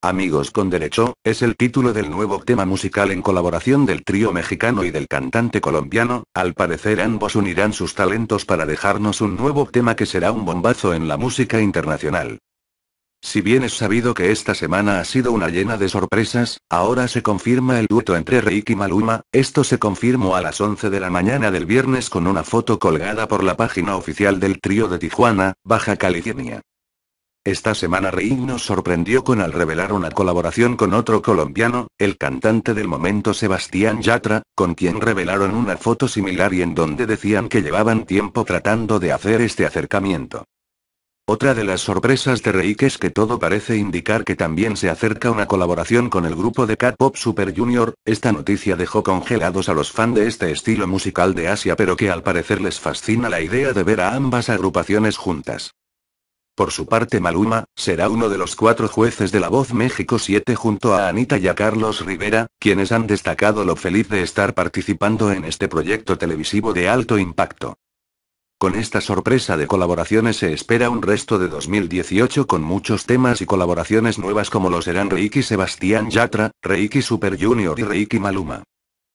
Amigos con Derecho, es el título del nuevo tema musical en colaboración del trío mexicano y del cantante colombiano, al parecer ambos unirán sus talentos para dejarnos un nuevo tema que será un bombazo en la música internacional. Si bien es sabido que esta semana ha sido una llena de sorpresas, ahora se confirma el dueto entre Rick y Maluma, esto se confirmó a las 11 de la mañana del viernes con una foto colgada por la página oficial del trío de Tijuana, Baja California. Esta semana Reik nos sorprendió con al revelar una colaboración con otro colombiano, el cantante del momento Sebastián Yatra, con quien revelaron una foto similar y en donde decían que llevaban tiempo tratando de hacer este acercamiento. Otra de las sorpresas de Reik es que todo parece indicar que también se acerca una colaboración con el grupo de K-Pop Super Junior, esta noticia dejó congelados a los fans de este estilo musical de Asia pero que al parecer les fascina la idea de ver a ambas agrupaciones juntas. Por su parte Maluma, será uno de los cuatro jueces de La Voz México 7 junto a Anita y a Carlos Rivera, quienes han destacado lo feliz de estar participando en este proyecto televisivo de alto impacto. Con esta sorpresa de colaboraciones se espera un resto de 2018 con muchos temas y colaboraciones nuevas como lo serán Reiki Sebastián Yatra, Reiki Super Junior y Reiki Maluma.